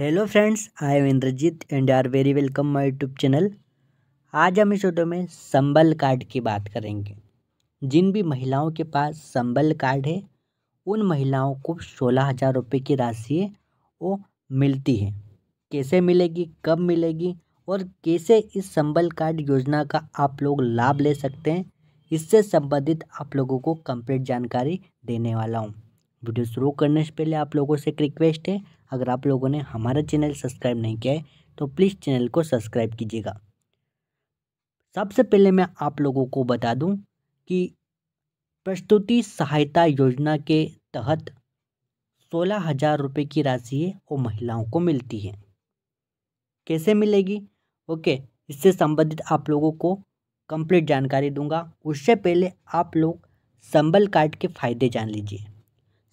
hello friends I am Indrajeet and are very welcome my YouTube channel आज हम इस video में संबल कार्ड की बात करेंगे जिन भी महिलाओं के पास संबल कार्ड है उन महिलाओं को सोलह हज़ार रुपये की राशि वो मिलती है कैसे मिलेगी कब मिलेगी और कैसे इस संबल कार्ड योजना का आप लोग लाभ ले सकते हैं इससे संबंधित आप लोगों को कंप्लीट जानकारी देने वाला हूँ वीडियो शुरू करने से पहले आप लोगों से एक रिक्वेस्ट है अगर आप लोगों ने हमारा चैनल सब्सक्राइब नहीं किया है तो प्लीज़ चैनल को सब्सक्राइब कीजिएगा सबसे पहले मैं आप लोगों को बता दूं कि प्रस्तुति सहायता योजना के तहत सोलह हज़ार रुपये की राशि है वो महिलाओं को मिलती है कैसे मिलेगी ओके इससे संबंधित आप लोगों को कंप्लीट जानकारी दूंगा उससे पहले आप लोग संबल कार्ड के फ़ायदे जान लीजिए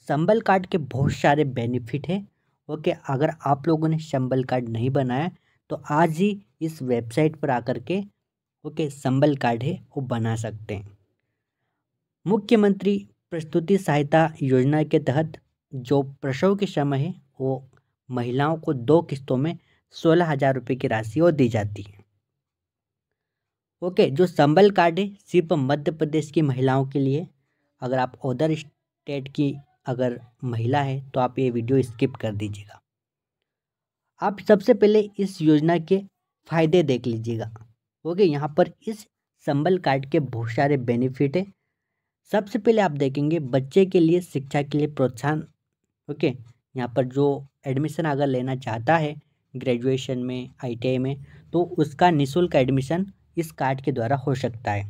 संबल कार्ड के बहुत सारे बेनिफिट हैं ओके अगर आप लोगों ने संबल कार्ड नहीं बनाया तो आज ही इस वेबसाइट पर आकर के ओके संबल कार्ड है वो बना सकते हैं मुख्यमंत्री प्रस्तुति सहायता योजना के तहत जो प्रसव के समय है वो महिलाओं को दो किस्तों में सोलह हज़ार रुपये की राशि वो दी जाती है ओके जो संबल कार्ड है सिर्फ मध्य प्रदेश की महिलाओं के लिए अगर आप अदर स्टेट की अगर महिला है तो आप ये वीडियो स्किप कर दीजिएगा आप सबसे पहले इस योजना के फ़ायदे देख लीजिएगा ओके यहाँ पर इस संबल कार्ड के बहुत सारे बेनिफिट है सबसे पहले आप देखेंगे बच्चे के लिए शिक्षा के लिए प्रोत्साहन ओके यहाँ पर जो एडमिशन अगर लेना चाहता है ग्रेजुएशन में आईटीआई में तो उसका निशुल्क एडमिशन इस कार्ड के द्वारा हो सकता है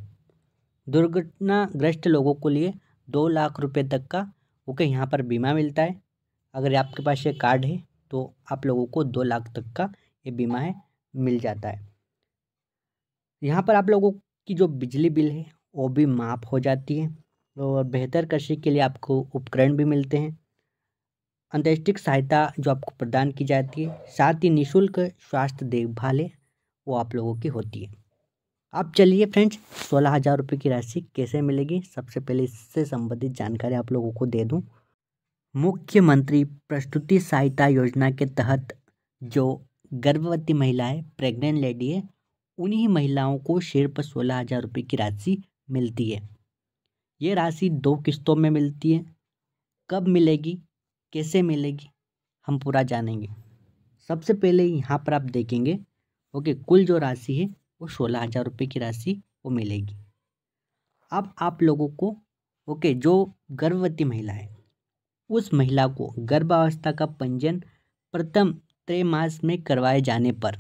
दुर्घटनाग्रस्त लोगों के लिए दो लाख रुपए तक का ओके यहाँ पर बीमा मिलता है अगर आपके पास ये कार्ड है तो आप लोगों को दो लाख तक का ये बीमा है मिल जाता है यहाँ पर आप लोगों की जो बिजली बिल है वो भी माफ़ हो जाती है और बेहतर कृषि के लिए आपको उपकरण भी मिलते हैं अंतरिक्ष सहायता जो आपको प्रदान की जाती है साथ ही निशुल्क स्वास्थ्य देखभाल है वो आप लोगों की होती है अब चलिए फ्रेंड्स सोलह हज़ार रुपये की राशि कैसे मिलेगी सबसे पहले इससे संबंधित जानकारी आप लोगों को दे दूं मुख्यमंत्री प्रस्तुति सहायता योजना के तहत जो गर्भवती महिलाएं प्रेग्नेंट लेडी है उन्हीं महिलाओं को शेर पर सोलह हज़ार रुपये की राशि मिलती है ये राशि दो किस्तों में मिलती है कब मिलेगी कैसे मिलेगी हम पूरा जानेंगे सबसे पहले यहाँ पर आप देखेंगे ओके कुल जो राशि है वो सोलह हज़ार रुपये की राशि वो मिलेगी अब आप लोगों को ओके जो गर्भवती महिला है उस महिला को गर्भावस्था का पंजीयन प्रथम त्रैमास में करवाए जाने पर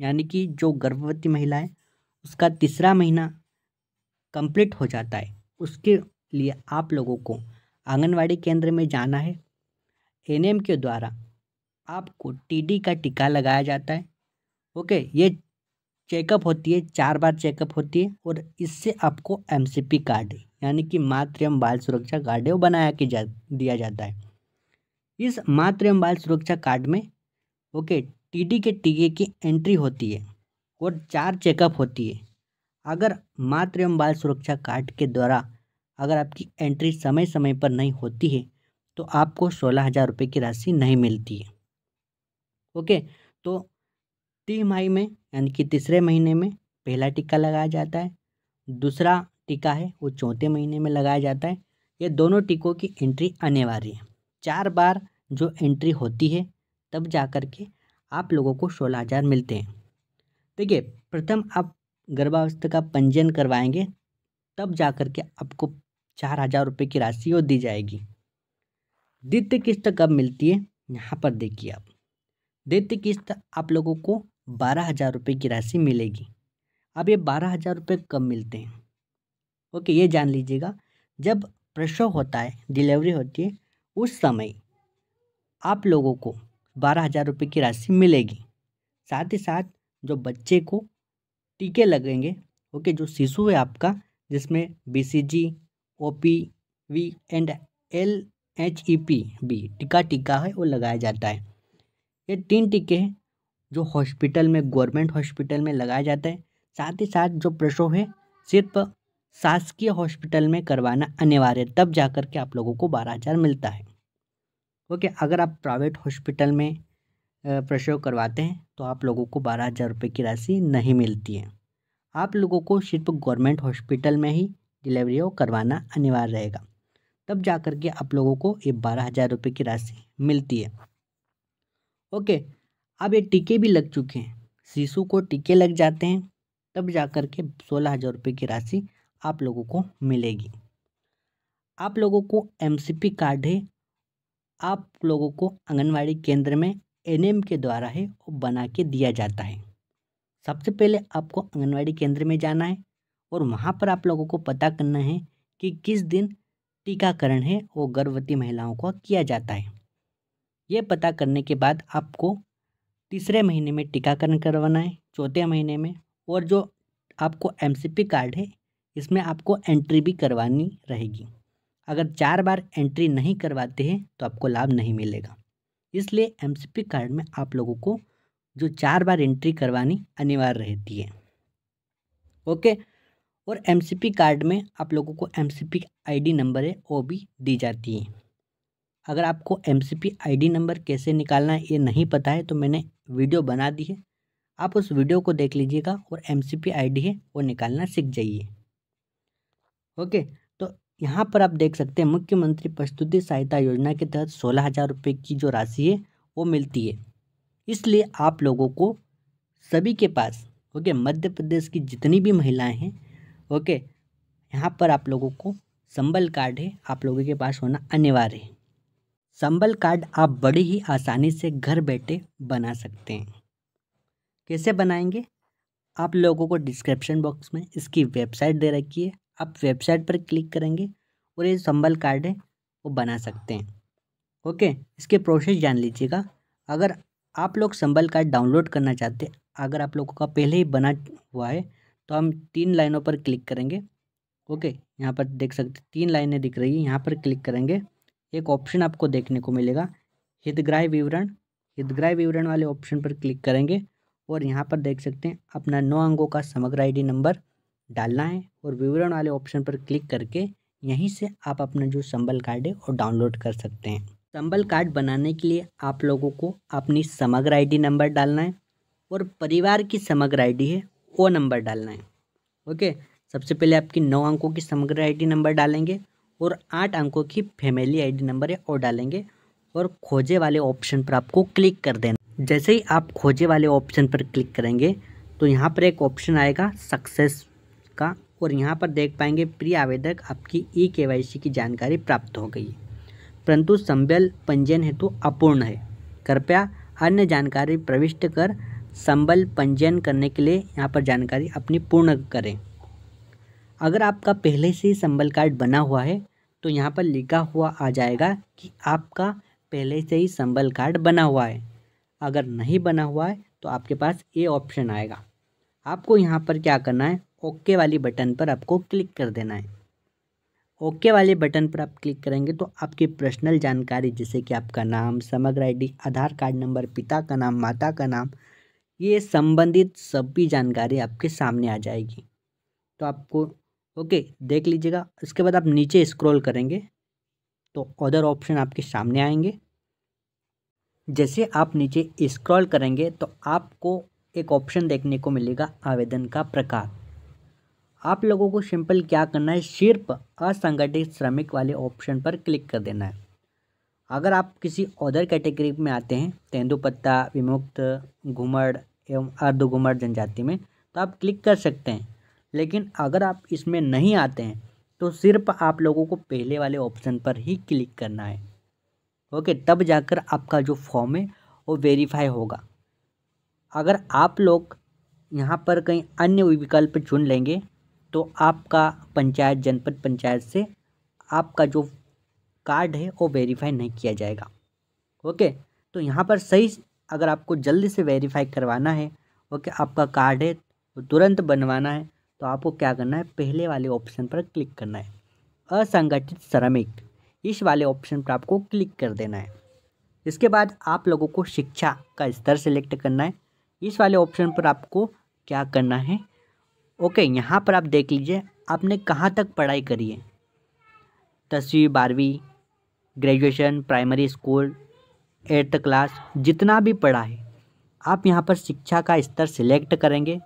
यानी कि जो गर्भवती महिला है उसका तीसरा महीना कंप्लीट हो जाता है उसके लिए आप लोगों को आंगनवाड़ी केंद्र में जाना है एनएम के द्वारा आपको टीडी का टीका लगाया जाता है ओके ये चेकअप होती है चार बार चेकअप होती है और इससे आपको एम कार्ड यानी कि मातृ एवं बाल सुरक्षा कार्ड है वो बनाया कि जा दिया जाता है इस मातृ एवं बाल सुरक्षा कार्ड में ओके टीडी के टीके की एंट्री होती है और चार चेकअप होती है अगर मातृ एवं बाल सुरक्षा कार्ड के द्वारा अगर आपकी एंट्री समय समय पर नहीं होती है तो आपको सोलह हज़ार रुपये की राशि नहीं मिलती है ओके तो तिमाही में यानी कि तीसरे महीने में पहला टीका लगाया जाता है दूसरा टीका है वो चौथे महीने में लगाया जाता है ये दोनों टीकों की एंट्री अनिवार्य है चार बार जो एंट्री होती है तब जा कर के आप लोगों को सोलह हज़ार मिलते हैं देखिए प्रथम आप गर्भावस्था का पंजीयन करवाएंगे तब जा कर के आपको चार हज़ार रुपये की राशि वो दी जाएगी द्वितीय किस्त कब मिलती है यहाँ पर देखिए आप द्वितीय किस्त आप लोगों को बारह हज़ार रुपये की राशि मिलेगी अब ये बारह हज़ार रुपये कब मिलते हैं ओके ये जान लीजिएगा जब प्रसव होता है डिलीवरी होती है उस समय आप लोगों को बारह हज़ार रुपये की राशि मिलेगी साथ ही साथ जो बच्चे को टीके लगेंगे ओके जो शिशु है आपका जिसमें B C G O P V and L H E P B टीका टीका है वो लगाया जाता है ये तीन टीके हैं जो हॉस्पिटल में गवर्नमेंट हॉस्पिटल में लगाया जाता है साथ ही साथ जो प्रसव है सिर्फ शासकीय हॉस्पिटल में करवाना अनिवार्य तब जा के आप लोगों को बारह हज़ार मिलता है ओके अगर आप प्राइवेट हॉस्पिटल में प्रसव करवाते हैं तो आप लोगों को बारह हज़ार रुपये की राशि नहीं मिलती है आप लोगों को सिर्फ गवर्नमेंट हॉस्पिटल में ही डिलीवरी करवाना अनिवार्य रहेगा तब जा के आप लोगों को ये बारह हज़ार रुपये की राशि मिलती है ओके अब ये टीके भी लग चुके हैं शिशु को टीके लग जाते हैं तब जा कर के सोलह हज़ार रुपये की राशि आप लोगों को मिलेगी आप लोगों को एमसीपी कार्ड है आप लोगों को आंगनवाड़ी केंद्र में एनएम के द्वारा है वो बना के दिया जाता है सबसे पहले आपको आंगनवाड़ी केंद्र में जाना है और वहाँ पर आप लोगों को पता करना है कि किस दिन टीकाकरण है वो गर्भवती महिलाओं को किया जाता है ये पता करने के बाद आपको तीसरे महीने में टीकाकरण करवाना है चौथे महीने में और जो आपको एम कार्ड है इसमें आपको एंट्री भी करवानी रहेगी अगर चार बार एंट्री नहीं करवाते हैं तो आपको लाभ नहीं मिलेगा इसलिए एम कार्ड में आप लोगों को जो चार बार एंट्री करवानी अनिवार्य रहती है ओके और एम कार्ड में आप लोगों को एम आईडी नंबर है वो भी दी जाती है अगर आपको एम आईडी नंबर कैसे निकालना है ये नहीं पता है तो मैंने वीडियो बना दी है आप उस वीडियो को देख लीजिएगा और M C P I D है वो निकालना सीख जाइए ओके तो यहाँ पर आप देख सकते हैं मुख्यमंत्री प्रस्तुति सहायता योजना के तहत सोलह हज़ार रुपये की जो राशि है वो मिलती है इसलिए आप लोगों को सभी के पास ओके मध्य प्रदेश की जितनी भी महिलाएं हैं ओके यहाँ पर आप लोगों को संबल कार्ड है आप लोगों के पास होना अनिवार्य है संबल कार्ड आप बड़ी ही आसानी से घर बैठे बना सकते हैं कैसे बनाएंगे आप लोगों को डिस्क्रिप्शन बॉक्स में इसकी वेबसाइट दे रखी है आप वेबसाइट पर क्लिक करेंगे और ये संबल कार्ड है वो बना सकते हैं ओके इसके प्रोसेस जान लीजिएगा अगर आप लोग संबल कार्ड डाउनलोड करना चाहते हैं अगर आप लोगों का पहले ही बना हुआ है तो हम तीन लाइनों पर क्लिक करेंगे ओके यहाँ पर देख सकते तीन लाइनें दिख रही है यहाँ पर क्लिक करेंगे एक ऑप्शन आपको देखने को मिलेगा हितग्राह विवरण हितग्राह विवरण वाले ऑप्शन पर क्लिक करेंगे और यहाँ पर देख सकते हैं अपना नौ अंकों का समग्र आईडी नंबर डालना है और विवरण वाले ऑप्शन पर क्लिक करके यहीं से आप अपना जो संबल कार्ड है वो डाउनलोड कर सकते हैं संबल कार्ड बनाने के लिए आप लोगों को अपनी समग्र आईडी नंबर डालना है और परिवार की समग्र आईडी है वो नंबर डालना है ओके सबसे पहले आपकी नौ अंकों की समग्र आई नंबर डालेंगे और आठ अंकों की फैमिली आईडी नंबर है और डालेंगे और खोजे वाले ऑप्शन पर आपको क्लिक कर देना जैसे ही आप खोजे वाले ऑप्शन पर क्लिक करेंगे तो यहाँ पर एक ऑप्शन आएगा सक्सेस का और यहाँ पर देख पाएंगे प्रिय आवेदक आपकी ई के की जानकारी प्राप्त हो गई परंतु संबल पंजीयन हेतु तो अपूर्ण है कृपया अन्य जानकारी प्रविष्ट कर संबल पंजीयन करने के लिए यहाँ पर जानकारी अपनी पूर्ण करें अगर आपका पहले से ही संबल कार्ड बना हुआ है तो यहाँ पर लिखा हुआ आ जाएगा कि आपका पहले से ही संबल कार्ड बना हुआ है अगर नहीं बना हुआ है तो आपके पास ए ऑप्शन आएगा आपको यहाँ पर क्या करना है ओके वाली बटन पर आपको क्लिक कर देना है ओके वाले बटन पर आप क्लिक करेंगे तो आपकी पर्सनल जानकारी जैसे कि आपका नाम समग्र आईडी आधार कार्ड नंबर पिता का नाम माता का नाम ये संबंधित सभी जानकारी आपके सामने आ जाएगी तो आपको ओके देख लीजिएगा इसके बाद आप नीचे स्क्रॉल करेंगे तो अदर ऑप्शन आपके सामने आएंगे जैसे आप नीचे स्क्रॉल करेंगे तो आपको एक ऑप्शन देखने को मिलेगा आवेदन का प्रकार आप लोगों को सिंपल क्या करना है सिर्फ असंगठित श्रमिक वाले ऑप्शन पर क्लिक कर देना है अगर आप किसी अदर कैटेगरी में आते हैं तेंदुपत्ता विमुक्त घुमड़ एवं अर्ध घुमड़ जनजाति में तो आप क्लिक कर सकते हैं लेकिन अगर आप इसमें नहीं आते हैं तो सिर्फ आप लोगों को पहले वाले ऑप्शन पर ही क्लिक करना है ओके तब जाकर आपका जो फॉर्म है वो वेरीफाई होगा अगर आप लोग यहाँ पर कहीं अन्य विकल्प चुन लेंगे तो आपका पंचायत जनपद पंचायत से आपका जो कार्ड है वो वेरीफाई नहीं किया जाएगा ओके तो यहाँ पर सही अगर आपको जल्दी से वेरीफाई करवाना है ओके आपका कार्ड है तो तुरंत बनवाना है तो आपको क्या करना है पहले वाले ऑप्शन पर क्लिक करना है असंगठित श्रमिक इस वाले ऑप्शन पर आपको क्लिक कर देना है इसके बाद आप लोगों को शिक्षा का स्तर सेलेक्ट करना है इस वाले ऑप्शन पर आपको क्या करना है ओके यहाँ पर आप देख लीजिए आपने कहाँ तक पढ़ाई करी है दसवीं बारहवीं graduation primary school eighth class जितना भी पढ़ा है आप यहाँ पर शिक्षा का स्तर सिलेक्ट करेंगे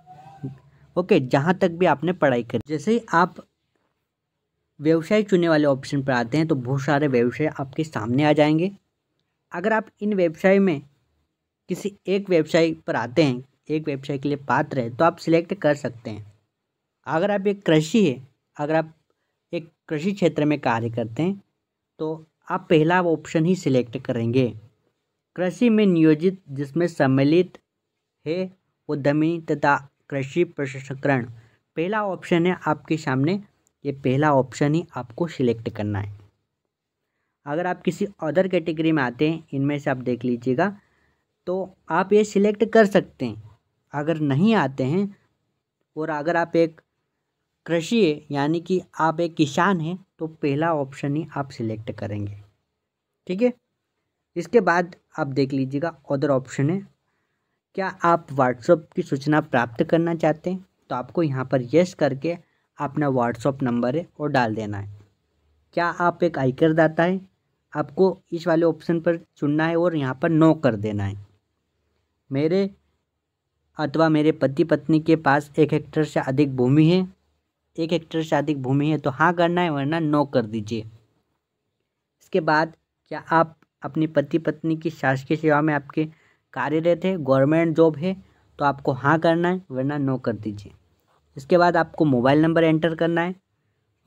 ओके जहाँ तक भी आपने पढ़ाई करी जैसे ही आप व्यवसाय चुनने वाले ऑप्शन पर आते हैं तो बहुत सारे व्यवसाय आपके सामने आ जाएंगे अगर आप इन व्यवसाय में किसी एक व्यवसाय पर आते हैं एक व्यवसाय के लिए पात्र है तो आप सिलेक्ट कर सकते हैं अगर आप एक कृषि है अगर आप एक कृषि क्षेत्र में कार्य करते हैं तो आप पहला ऑप्शन ही सिलेक्ट करेंगे कृषि में नियोजित जिसमें सम्मिलित है उद्यमी तथा कृषि प्रशिक्षण पहला ऑप्शन है आपके सामने ये पहला ऑप्शन ही आपको सिलेक्ट करना है अगर आप किसी अदर कैटेगरी में आते हैं इनमें से आप देख लीजिएगा तो आप ये सिलेक्ट कर सकते हैं अगर नहीं आते हैं और अगर आप एक कृषि है यानी कि आप एक किसान हैं तो पहला ऑप्शन ही आप सिलेक्ट करेंगे ठीक है इसके बाद आप देख लीजिएगा अदर ऑप्शन है क्या आप व्हाट्सअप की सूचना प्राप्त करना चाहते हैं तो आपको यहाँ पर यस करके अपना व्हाट्सअप नंबर है और डाल देना है क्या आप एक आयकर दाता है आपको इस वाले ऑप्शन पर चुनना है और यहाँ पर नो कर देना है मेरे अथवा मेरे पति पत्नी के पास एक हेक्टर से अधिक भूमि है एक हेक्टर से अधिक भूमि है तो हाँ करना है वरना नो कर दीजिए इसके बाद क्या आप अपनी पति पत्नी की शासकीय सेवा में आपके कार्यरत है गवर्नमेंट जॉब है तो आपको हाँ करना है वरना नो कर दीजिए इसके बाद आपको मोबाइल नंबर एंटर करना है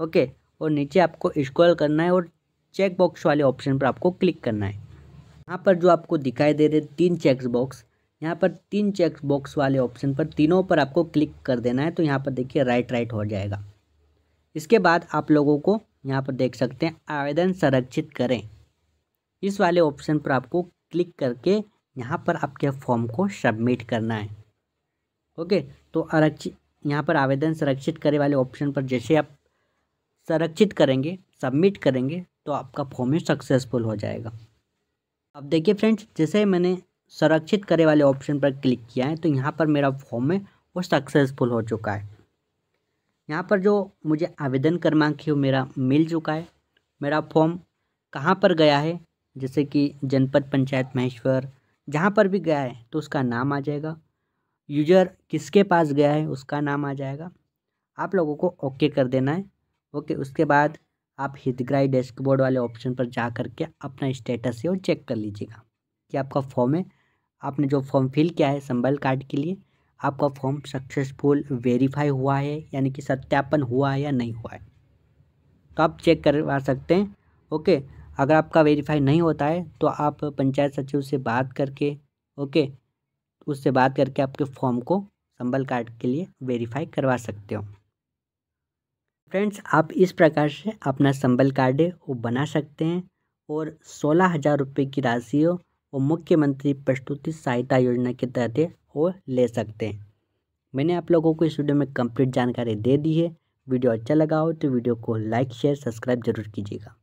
ओके और नीचे आपको स्क्रॉल करना है और चेक बॉक्स वाले ऑप्शन पर आपको क्लिक करना है यहाँ पर जो आपको दिखाई दे रहे तीन चेक बॉक्स यहाँ पर तीन चेक बॉक्स वाले ऑप्शन पर तीनों पर आपको क्लिक कर देना है तो यहाँ पर देखिए राइट राइट हो जाएगा इसके बाद आप लोगों को यहाँ पर देख सकते हैं आवेदन संरक्षित करें इस वाले ऑप्शन पर आपको क्लिक करके यहाँ पर आपके फॉर्म को सबमिट करना है ओके तो आरक्षित यहाँ पर आवेदन संरक्षित करे वाले ऑप्शन पर जैसे आप संरक्षित करेंगे सबमिट करेंगे तो आपका फॉर्म ही सक्सेसफुल हो जाएगा अब देखिए फ्रेंड्स जैसे मैंने संरक्षित करे वाले ऑप्शन पर क्लिक किया है तो यहाँ पर मेरा फॉर्म है वो सक्सेसफुल हो चुका है यहाँ पर जो मुझे आवेदन क्रमांक है वो मेरा मिल चुका है मेरा फॉर्म कहाँ पर गया है जैसे कि जनपद पंचायत महेश्वर जहाँ पर भी गया है तो उसका नाम आ जाएगा यूजर किसके पास गया है उसका नाम आ जाएगा आप लोगों को ओके कर देना है ओके उसके बाद आप हितग्राही डैशबोर्ड वाले ऑप्शन पर जा कर के अपना स्टेटस है वो चेक कर लीजिएगा कि आपका फॉर्म है आपने जो फॉर्म फिल किया है संबल कार्ड के लिए आपका फॉर्म सक्सेसफुल वेरीफाई हुआ है यानी कि सत्यापन हुआ है या नहीं हुआ है तो आप चेक करवा सकते हैं ओके अगर आपका वेरीफाई नहीं होता है तो आप पंचायत सचिव से बात करके ओके उससे बात करके आपके फॉर्म को संबल कार्ड के लिए वेरीफाई करवा सकते हो फ्रेंड्स आप इस प्रकार से अपना संबल कार्ड है वो बना सकते हैं और सोलह हज़ार रुपये की राशि हो वो मुख्यमंत्री प्रस्तुति सहायता योजना के तहत वो ले सकते हैं मैंने आप लोगों को इस वीडियो में कंप्लीट जानकारी दे दी है वीडियो अच्छा लगा हो तो वीडियो को लाइक शेयर सब्सक्राइब जरूर कीजिएगा